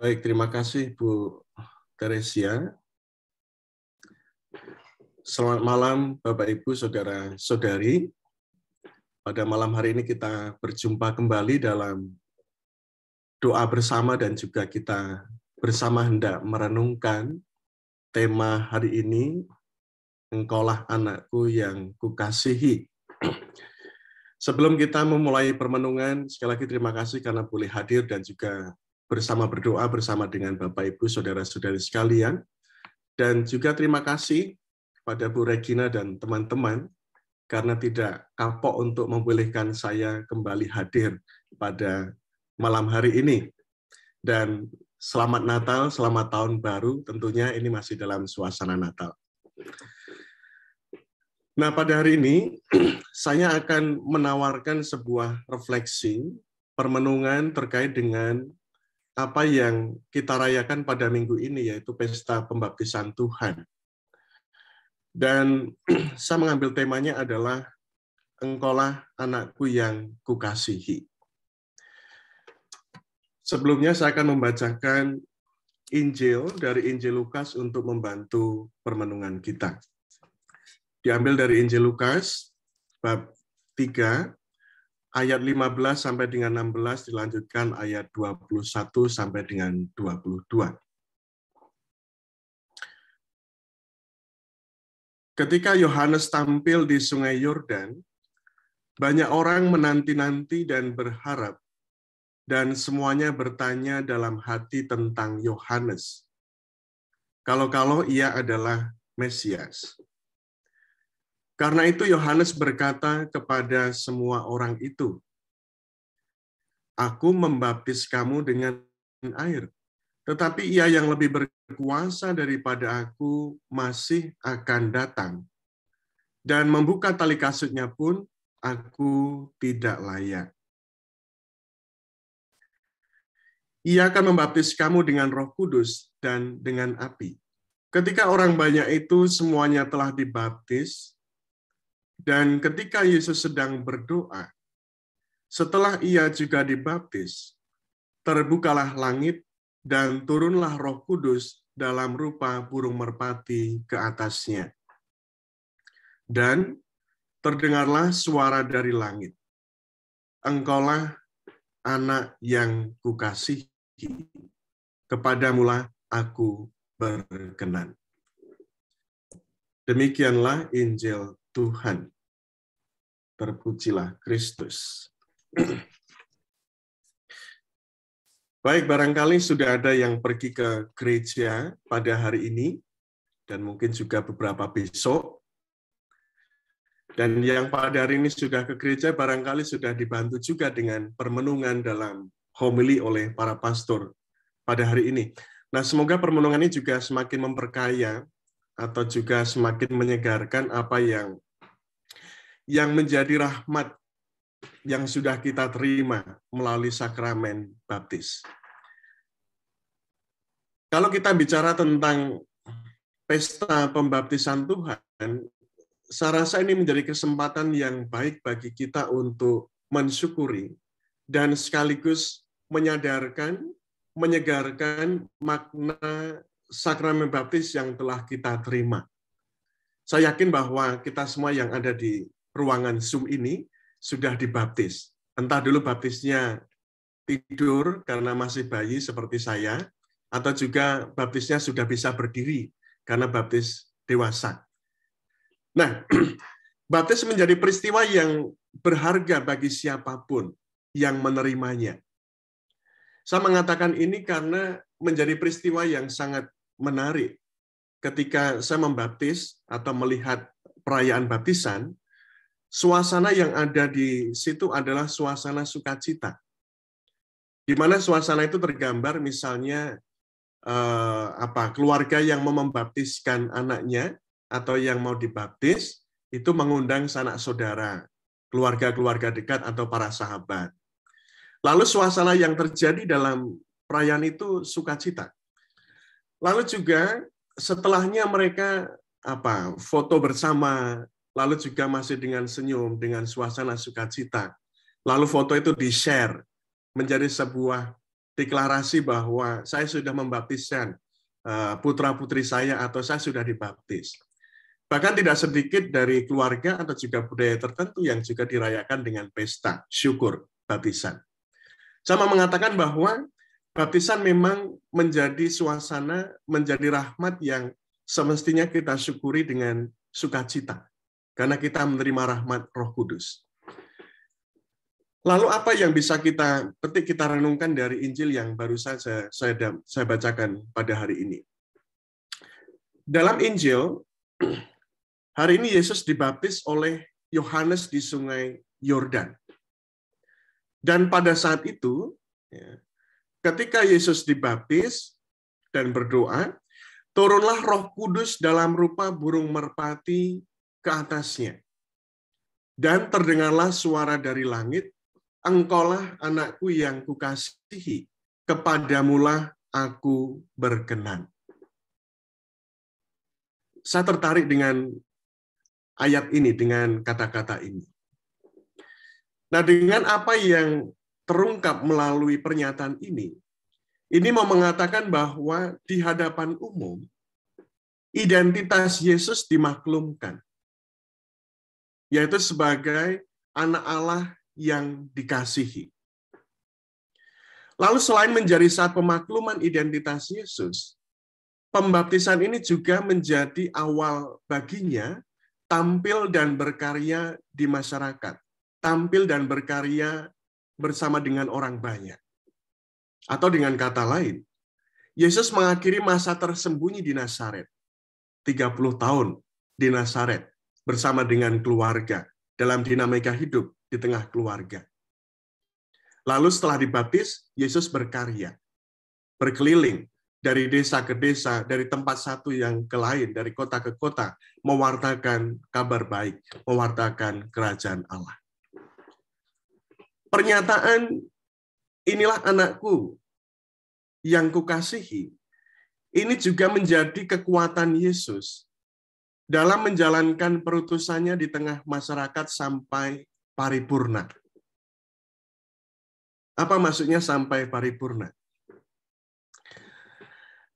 Baik, terima kasih Bu Teresia. Selamat malam Bapak Ibu, Saudara-saudari. Pada malam hari ini kita berjumpa kembali dalam doa bersama dan juga kita bersama hendak merenungkan tema hari ini, Engkaulah anakku yang kukasihi. Sebelum kita memulai permenungan, sekali lagi terima kasih karena boleh hadir dan juga bersama berdoa bersama dengan Bapak Ibu saudara-saudari sekalian dan juga terima kasih kepada Bu Regina dan teman-teman karena tidak kapok untuk membolehkan saya kembali hadir pada malam hari ini. Dan selamat Natal, selamat tahun baru, tentunya ini masih dalam suasana Natal. Nah, pada hari ini saya akan menawarkan sebuah refleksi permenungan terkait dengan apa yang kita rayakan pada minggu ini yaitu pesta pembaptisan Tuhan. Dan saya mengambil temanya adalah engkaulah anakku yang kukasihi. Sebelumnya saya akan membacakan Injil dari Injil Lukas untuk membantu permenungan kita. Diambil dari Injil Lukas bab 3 ayat 15 sampai dengan 16 dilanjutkan ayat 21 sampai dengan 22. Ketika Yohanes tampil di Sungai Yordan, banyak orang menanti-nanti dan berharap dan semuanya bertanya dalam hati tentang Yohanes. Kalau-kalau ia adalah Mesias. Karena itu Yohanes berkata kepada semua orang itu, Aku membaptis kamu dengan air, tetapi ia yang lebih berkuasa daripada aku masih akan datang. Dan membuka tali kasutnya pun aku tidak layak. Ia akan membaptis kamu dengan roh kudus dan dengan api. Ketika orang banyak itu semuanya telah dibaptis, dan ketika Yesus sedang berdoa, setelah ia juga dibaptis, terbukalah langit dan turunlah roh kudus dalam rupa burung merpati ke atasnya. Dan terdengarlah suara dari langit. Engkaulah anak yang kukasihi, kepadamulah aku berkenan. Demikianlah Injil Tuhan. Terpujilah Kristus. Baik, barangkali sudah ada yang pergi ke gereja pada hari ini, dan mungkin juga beberapa besok. Dan yang pada hari ini sudah ke gereja, barangkali sudah dibantu juga dengan permenungan dalam homili oleh para pastor pada hari ini. Nah, semoga permenungan ini juga semakin memperkaya atau juga semakin menyegarkan apa yang yang menjadi rahmat yang sudah kita terima melalui sakramen baptis. Kalau kita bicara tentang pesta pembaptisan Tuhan, saya rasa ini menjadi kesempatan yang baik bagi kita untuk mensyukuri dan sekaligus menyadarkan, menyegarkan makna sakramen baptis yang telah kita terima. Saya yakin bahwa kita semua yang ada di ruangan Zoom ini sudah dibaptis. Entah dulu baptisnya tidur karena masih bayi seperti saya, atau juga baptisnya sudah bisa berdiri karena baptis dewasa. Nah, baptis menjadi peristiwa yang berharga bagi siapapun yang menerimanya. Saya mengatakan ini karena menjadi peristiwa yang sangat menarik. Ketika saya membaptis atau melihat perayaan baptisan, suasana yang ada di situ adalah suasana sukacita. Di mana suasana itu tergambar misalnya eh, apa keluarga yang mau membaptiskan anaknya atau yang mau dibaptis itu mengundang sanak saudara, keluarga-keluarga dekat atau para sahabat. Lalu suasana yang terjadi dalam perayaan itu sukacita. Lalu juga setelahnya mereka apa foto bersama, lalu juga masih dengan senyum, dengan suasana sukacita. Lalu foto itu di-share menjadi sebuah deklarasi bahwa saya sudah membaptiskan eh, putra-putri saya atau saya sudah dibaptis. Bahkan tidak sedikit dari keluarga atau juga budaya tertentu yang juga dirayakan dengan pesta, syukur, baptisan. Sama mengatakan bahwa baptisan memang menjadi suasana, menjadi rahmat yang semestinya kita syukuri dengan sukacita. Karena kita menerima rahmat roh kudus. Lalu apa yang bisa kita petik, kita renungkan dari Injil yang baru saja saya, saya bacakan pada hari ini. Dalam Injil, hari ini Yesus dibaptis oleh Yohanes di sungai Yordan. Dan pada saat itu, ya, ketika Yesus dibaptis dan berdoa, turunlah Roh Kudus dalam rupa burung merpati ke atasnya. Dan terdengarlah suara dari langit, Engkaulah anakku yang kukasihi, kepadamulah aku berkenan. Saya tertarik dengan ayat ini, dengan kata-kata ini. Nah, dengan apa yang terungkap melalui pernyataan ini, ini mau mengatakan bahwa di hadapan umum, identitas Yesus dimaklumkan, yaitu sebagai anak Allah yang dikasihi. Lalu selain menjadi saat pemakluman identitas Yesus, pembaptisan ini juga menjadi awal baginya tampil dan berkarya di masyarakat, tampil dan berkarya bersama dengan orang banyak. Atau dengan kata lain, Yesus mengakhiri masa tersembunyi di Nazaret. 30 tahun di Nazaret bersama dengan keluarga dalam dinamika hidup di tengah keluarga. Lalu setelah dibaptis, Yesus berkarya, berkeliling dari desa ke desa, dari tempat satu yang ke lain, dari kota ke kota, mewartakan kabar baik, mewartakan kerajaan Allah. Pernyataan inilah anakku yang kukasihi. Ini juga menjadi kekuatan Yesus dalam menjalankan perutusannya di tengah masyarakat sampai paripurna. Apa maksudnya sampai paripurna?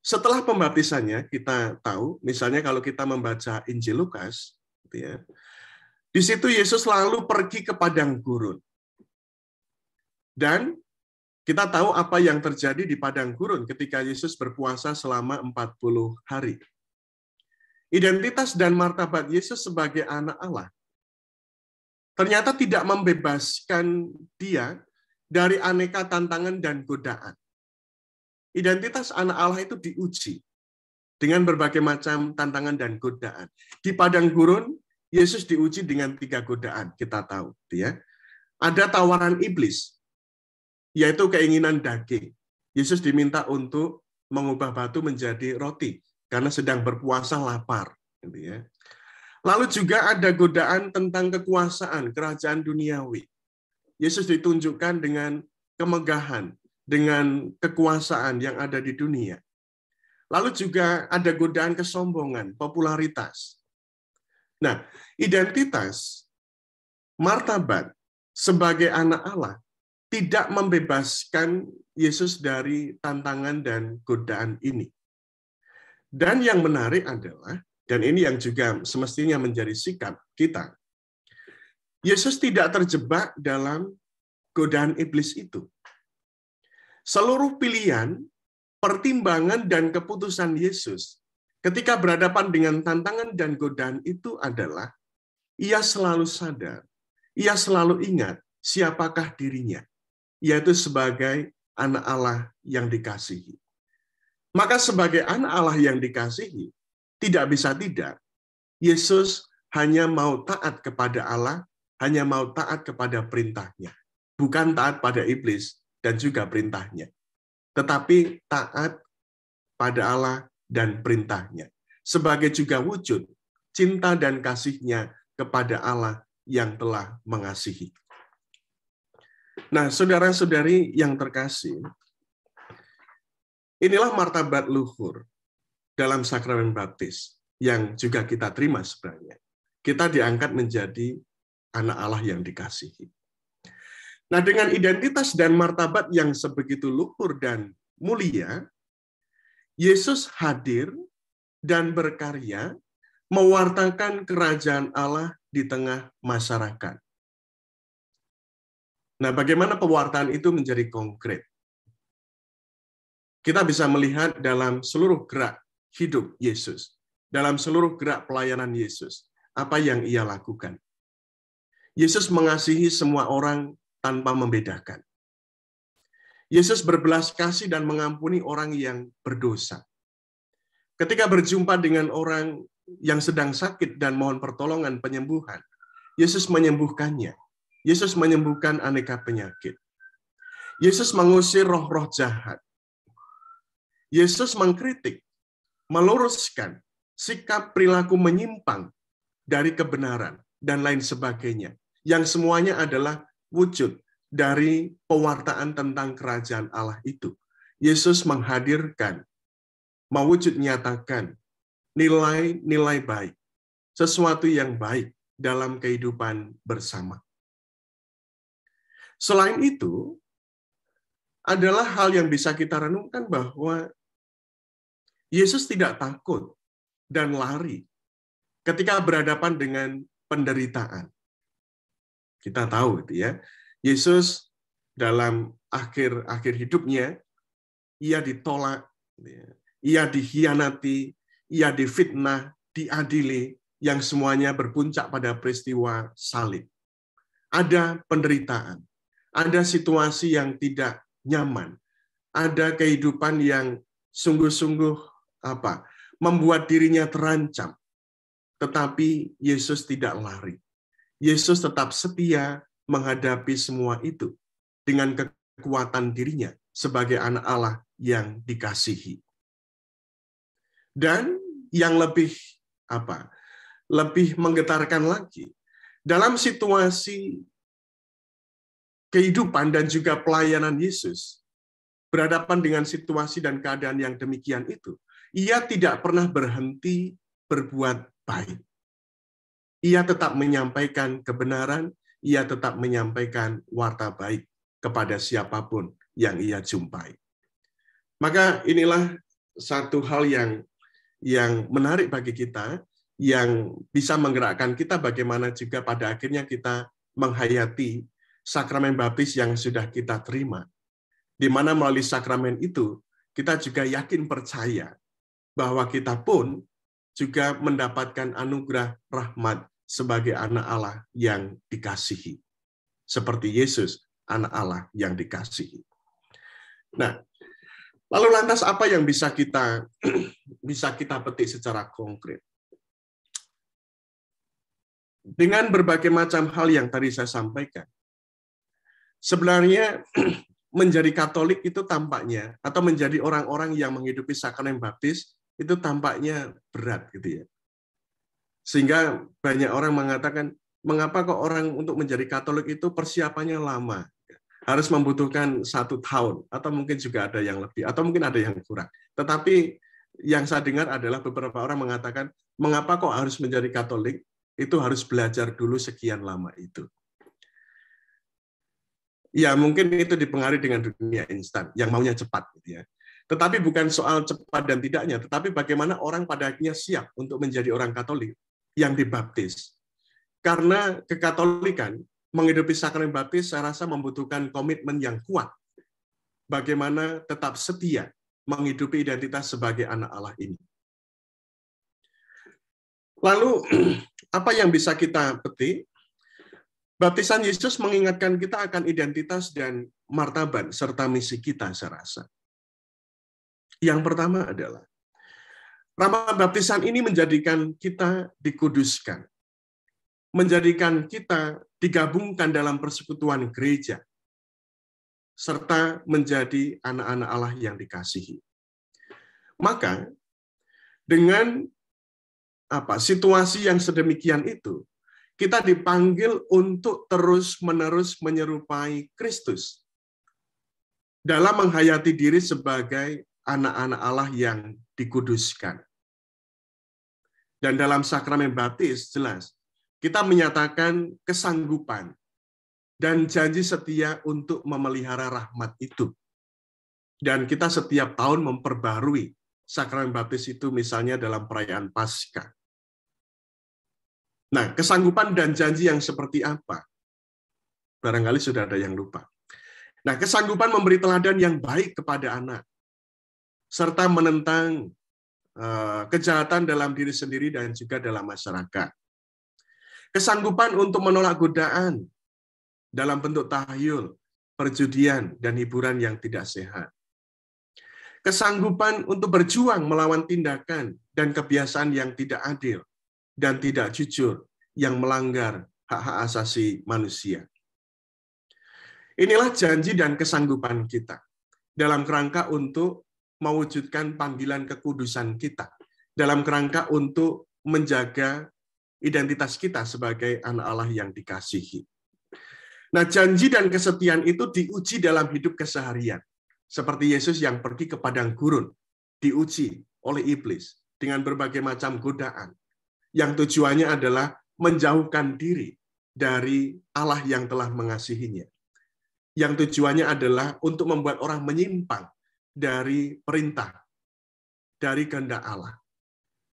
Setelah pembaptisannya, kita tahu, misalnya kalau kita membaca Injil Lukas, gitu ya, di situ Yesus lalu pergi ke padang gurun. Dan kita tahu apa yang terjadi di padang gurun ketika Yesus berpuasa selama 40 hari. Identitas dan martabat Yesus sebagai anak Allah ternyata tidak membebaskan dia dari aneka tantangan dan godaan. Identitas anak Allah itu diuji dengan berbagai macam tantangan dan godaan. Di padang gurun, Yesus diuji dengan tiga godaan, kita tahu. Gitu ya. Ada tawaran iblis, yaitu keinginan daging. Yesus diminta untuk mengubah batu menjadi roti karena sedang berpuasa lapar. Gitu ya. Lalu juga ada godaan tentang kekuasaan kerajaan duniawi. Yesus ditunjukkan dengan kemegahan, dengan kekuasaan yang ada di dunia. Lalu juga ada godaan kesombongan, popularitas. Nah, identitas martabat sebagai anak Allah tidak membebaskan Yesus dari tantangan dan godaan ini. Dan yang menarik adalah, dan ini yang juga semestinya menjadi sikap kita, Yesus tidak terjebak dalam godaan iblis itu. Seluruh pilihan, pertimbangan, dan keputusan Yesus ketika berhadapan dengan tantangan dan godaan itu adalah ia selalu sadar, ia selalu ingat siapakah dirinya yaitu sebagai anak Allah yang dikasihi. Maka sebagai anak Allah yang dikasihi, tidak bisa tidak, Yesus hanya mau taat kepada Allah, hanya mau taat kepada perintahnya. Bukan taat pada iblis dan juga perintahnya. Tetapi taat pada Allah dan perintahnya. Sebagai juga wujud cinta dan kasihnya kepada Allah yang telah mengasihi. Nah, saudara-saudari yang terkasih, inilah martabat luhur dalam sakramen baptis yang juga kita terima sebenarnya. Kita diangkat menjadi anak Allah yang dikasihi. Nah, dengan identitas dan martabat yang sebegitu luhur dan mulia, Yesus hadir dan berkarya mewartakan kerajaan Allah di tengah masyarakat Nah, bagaimana pewartaan itu menjadi konkret? Kita bisa melihat dalam seluruh gerak hidup Yesus, dalam seluruh gerak pelayanan Yesus, apa yang ia lakukan. Yesus mengasihi semua orang tanpa membedakan. Yesus berbelas kasih dan mengampuni orang yang berdosa. Ketika berjumpa dengan orang yang sedang sakit dan mohon pertolongan penyembuhan, Yesus menyembuhkannya Yesus menyembuhkan aneka penyakit. Yesus mengusir roh-roh jahat. Yesus mengkritik, meluruskan sikap perilaku menyimpang dari kebenaran dan lain sebagainya. Yang semuanya adalah wujud dari pewartaan tentang kerajaan Allah itu. Yesus menghadirkan, mewujud nyatakan nilai-nilai baik, sesuatu yang baik dalam kehidupan bersama. Selain itu, adalah hal yang bisa kita renungkan bahwa Yesus tidak takut dan lari ketika berhadapan dengan penderitaan. Kita tahu itu ya. Yesus dalam akhir-akhir hidupnya ia ditolak, ya. ia dihianati, ia difitnah, diadili yang semuanya berpuncak pada peristiwa salib. Ada penderitaan, ada situasi yang tidak nyaman, ada kehidupan yang sungguh-sungguh apa membuat dirinya terancam. Tetapi Yesus tidak lari. Yesus tetap setia menghadapi semua itu dengan kekuatan dirinya sebagai anak Allah yang dikasihi. Dan yang lebih apa? Lebih menggetarkan lagi. Dalam situasi kehidupan dan juga pelayanan Yesus berhadapan dengan situasi dan keadaan yang demikian itu, ia tidak pernah berhenti berbuat baik. Ia tetap menyampaikan kebenaran, ia tetap menyampaikan warta baik kepada siapapun yang ia jumpai. Maka inilah satu hal yang yang menarik bagi kita yang bisa menggerakkan kita bagaimana juga pada akhirnya kita menghayati sakramen baptis yang sudah kita terima, di mana melalui sakramen itu kita juga yakin percaya bahwa kita pun juga mendapatkan anugerah rahmat sebagai anak Allah yang dikasihi. Seperti Yesus, anak Allah yang dikasihi. Nah, lalu lantas apa yang bisa kita bisa kita petik secara konkret? Dengan berbagai macam hal yang tadi saya sampaikan, Sebenarnya menjadi Katolik itu tampaknya atau menjadi orang-orang yang menghidupi sakramen baptis itu tampaknya berat gitu ya. Sehingga banyak orang mengatakan mengapa kok orang untuk menjadi Katolik itu persiapannya lama harus membutuhkan satu tahun atau mungkin juga ada yang lebih atau mungkin ada yang kurang. Tetapi yang saya dengar adalah beberapa orang mengatakan mengapa kok harus menjadi Katolik itu harus belajar dulu sekian lama itu ya mungkin itu dipengaruhi dengan dunia instan yang maunya cepat gitu ya. Tetapi bukan soal cepat dan tidaknya, tetapi bagaimana orang pada akhirnya siap untuk menjadi orang Katolik yang dibaptis. Karena kekatolikan menghidupi sakramen baptis saya rasa membutuhkan komitmen yang kuat. Bagaimana tetap setia menghidupi identitas sebagai anak Allah ini. Lalu apa yang bisa kita petik Baptisan Yesus mengingatkan kita akan identitas dan martabat serta misi kita, saya rasa. Yang pertama adalah Rama baptisan ini menjadikan kita dikuduskan. Menjadikan kita digabungkan dalam persekutuan gereja. Serta menjadi anak-anak Allah yang dikasihi. Maka dengan apa situasi yang sedemikian itu, kita dipanggil untuk terus-menerus menyerupai Kristus dalam menghayati diri sebagai anak-anak Allah yang dikuduskan. Dan dalam sakramen baptis jelas kita menyatakan kesanggupan dan janji setia untuk memelihara rahmat itu. Dan kita setiap tahun memperbarui sakramen baptis itu misalnya dalam perayaan Paskah. Nah, kesanggupan dan janji yang seperti apa? Barangkali sudah ada yang lupa. Nah, kesanggupan memberi teladan yang baik kepada anak, serta menentang eh, kejahatan dalam diri sendiri dan juga dalam masyarakat. Kesanggupan untuk menolak godaan dalam bentuk tahyul, perjudian, dan hiburan yang tidak sehat. Kesanggupan untuk berjuang melawan tindakan dan kebiasaan yang tidak adil, dan tidak jujur yang melanggar hak-hak asasi manusia. Inilah janji dan kesanggupan kita dalam kerangka untuk mewujudkan panggilan kekudusan kita, dalam kerangka untuk menjaga identitas kita sebagai anak Allah yang dikasihi. Nah, janji dan kesetiaan itu diuji dalam hidup keseharian. Seperti Yesus yang pergi ke padang gurun, diuji oleh iblis dengan berbagai macam godaan yang tujuannya adalah menjauhkan diri dari Allah yang telah mengasihinya. Yang tujuannya adalah untuk membuat orang menyimpang dari perintah, dari kehendak Allah.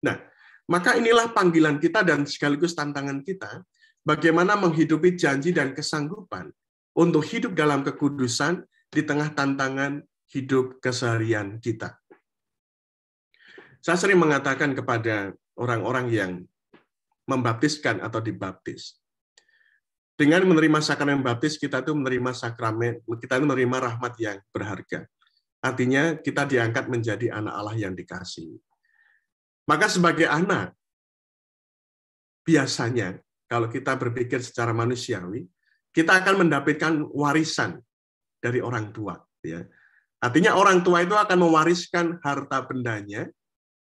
Nah, maka inilah panggilan kita dan sekaligus tantangan kita bagaimana menghidupi janji dan kesanggupan untuk hidup dalam kekudusan di tengah tantangan hidup keseharian kita. Saya sering mengatakan kepada orang-orang yang membaptiskan atau dibaptis. Dengan menerima sakramen baptis, kita itu menerima sakramen, kita itu menerima rahmat yang berharga. Artinya kita diangkat menjadi anak Allah yang dikasihi. Maka sebagai anak, biasanya kalau kita berpikir secara manusiawi, kita akan mendapatkan warisan dari orang tua. Ya. Artinya orang tua itu akan mewariskan harta bendanya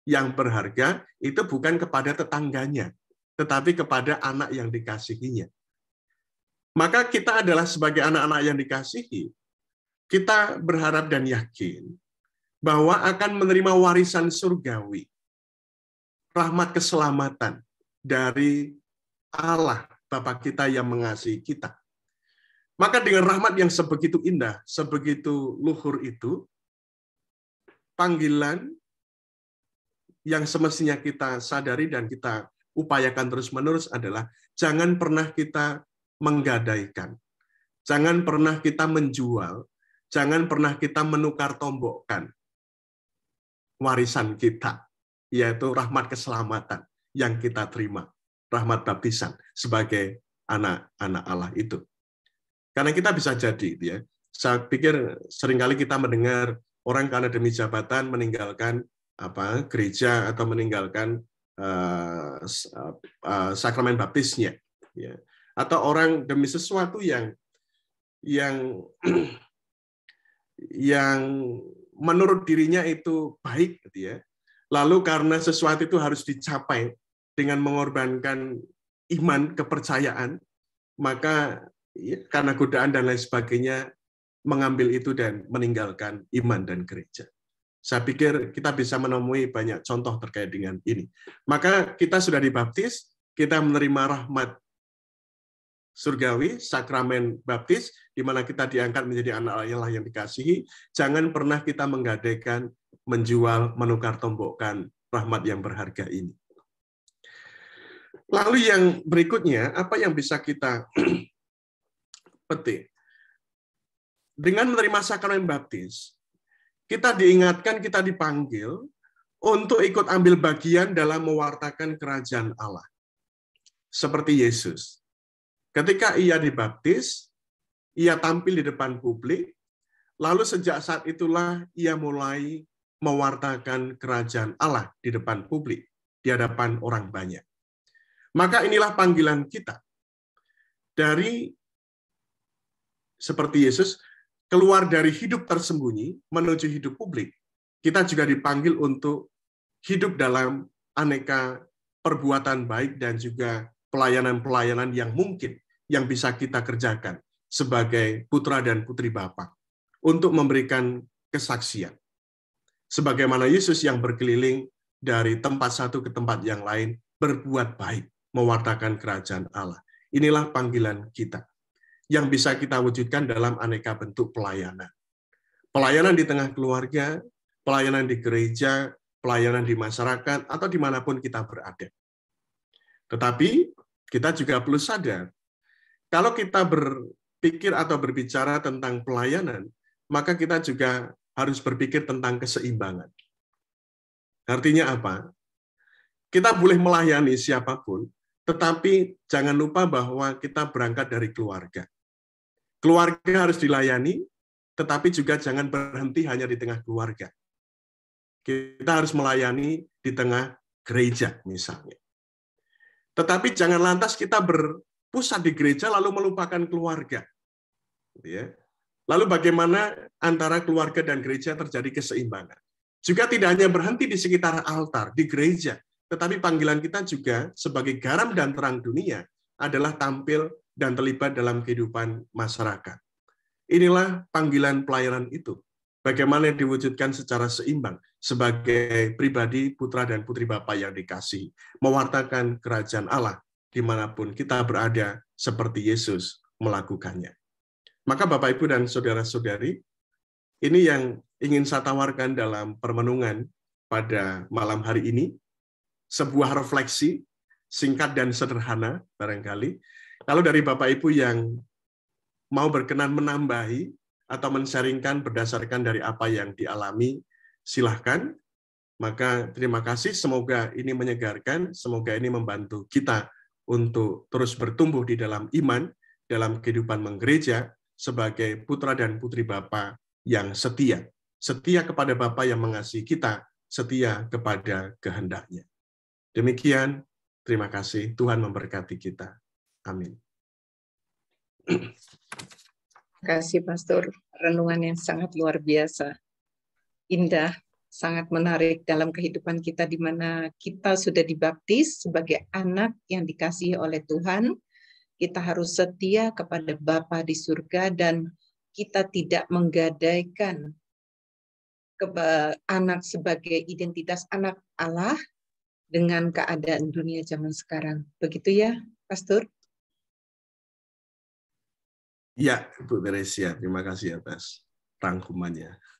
yang berharga itu bukan kepada tetangganya, tetapi kepada anak yang dikasihinya. Maka kita adalah sebagai anak-anak yang dikasihi, kita berharap dan yakin bahwa akan menerima warisan surgawi, rahmat keselamatan dari Allah Bapa kita yang mengasihi kita. Maka dengan rahmat yang sebegitu indah, sebegitu luhur itu, panggilan yang semestinya kita sadari dan kita upayakan terus-menerus adalah jangan pernah kita menggadaikan. Jangan pernah kita menjual, jangan pernah kita menukar tombokkan warisan kita, yaitu rahmat keselamatan yang kita terima, rahmat baptisan sebagai anak-anak Allah itu. Karena kita bisa jadi, ya. Saya pikir seringkali kita mendengar orang karena demi jabatan meninggalkan apa gereja atau meninggalkan uh, uh, sakramen baptisnya ya atau orang demi sesuatu yang yang yang menurut dirinya itu baik gitu ya lalu karena sesuatu itu harus dicapai dengan mengorbankan iman kepercayaan maka ya, karena godaan dan lain sebagainya mengambil itu dan meninggalkan iman dan gereja saya pikir kita bisa menemui banyak contoh terkait dengan ini. Maka kita sudah dibaptis, kita menerima rahmat surgawi, sakramen baptis, di mana kita diangkat menjadi anak Allah yang dikasihi, jangan pernah kita menggadaikan, menjual, menukar tombokkan rahmat yang berharga ini. Lalu yang berikutnya, apa yang bisa kita petik? Dengan menerima sakramen baptis, kita diingatkan, kita dipanggil untuk ikut ambil bagian dalam mewartakan kerajaan Allah. Seperti Yesus. Ketika ia dibaptis, ia tampil di depan publik, lalu sejak saat itulah ia mulai mewartakan kerajaan Allah di depan publik, di hadapan orang banyak. Maka inilah panggilan kita dari seperti Yesus keluar dari hidup tersembunyi menuju hidup publik, kita juga dipanggil untuk hidup dalam aneka perbuatan baik dan juga pelayanan-pelayanan yang mungkin yang bisa kita kerjakan sebagai putra dan putri Bapa untuk memberikan kesaksian. Sebagaimana Yesus yang berkeliling dari tempat satu ke tempat yang lain berbuat baik, mewartakan kerajaan Allah. Inilah panggilan kita yang bisa kita wujudkan dalam aneka bentuk pelayanan. Pelayanan di tengah keluarga, pelayanan di gereja, pelayanan di masyarakat, atau dimanapun kita berada. Tetapi kita juga perlu sadar, kalau kita berpikir atau berbicara tentang pelayanan, maka kita juga harus berpikir tentang keseimbangan. Artinya apa? Kita boleh melayani siapapun, tetapi jangan lupa bahwa kita berangkat dari keluarga. Keluarga harus dilayani, tetapi juga jangan berhenti hanya di tengah keluarga. Kita harus melayani di tengah gereja misalnya. Tetapi jangan lantas kita berpusat di gereja lalu melupakan keluarga. Gitu ya. Lalu bagaimana antara keluarga dan gereja terjadi keseimbangan? Juga tidak hanya berhenti di sekitar altar, di gereja, tetapi panggilan kita juga sebagai garam dan terang dunia adalah tampil dan terlibat dalam kehidupan masyarakat. Inilah panggilan pelayanan itu. Bagaimana diwujudkan secara seimbang sebagai pribadi putra dan putri Bapak yang dikasih, mewartakan kerajaan Allah dimanapun kita berada seperti Yesus melakukannya. Maka Bapak, Ibu, dan Saudara-saudari, ini yang ingin saya tawarkan dalam permenungan pada malam hari ini, sebuah refleksi singkat dan sederhana barangkali kalau dari Bapak Ibu yang mau berkenan menambahi atau mensaringkan berdasarkan dari apa yang dialami, silahkan. Maka terima kasih, semoga ini menyegarkan, semoga ini membantu kita untuk terus bertumbuh di dalam iman, dalam kehidupan menggereja, sebagai putra dan putri Bapa yang setia. Setia kepada Bapa yang mengasihi kita, setia kepada kehendaknya. Demikian, terima kasih. Tuhan memberkati kita. Amin. Terima kasih Pastor, renungan yang sangat luar biasa. Indah, sangat menarik dalam kehidupan kita di mana kita sudah dibaptis sebagai anak yang dikasihi oleh Tuhan. Kita harus setia kepada Bapa di surga dan kita tidak menggadaikan anak sebagai identitas anak Allah dengan keadaan dunia zaman sekarang. Begitu ya, Pastor? Ya, Bu Teresia. Terima kasih atas rangkumannya.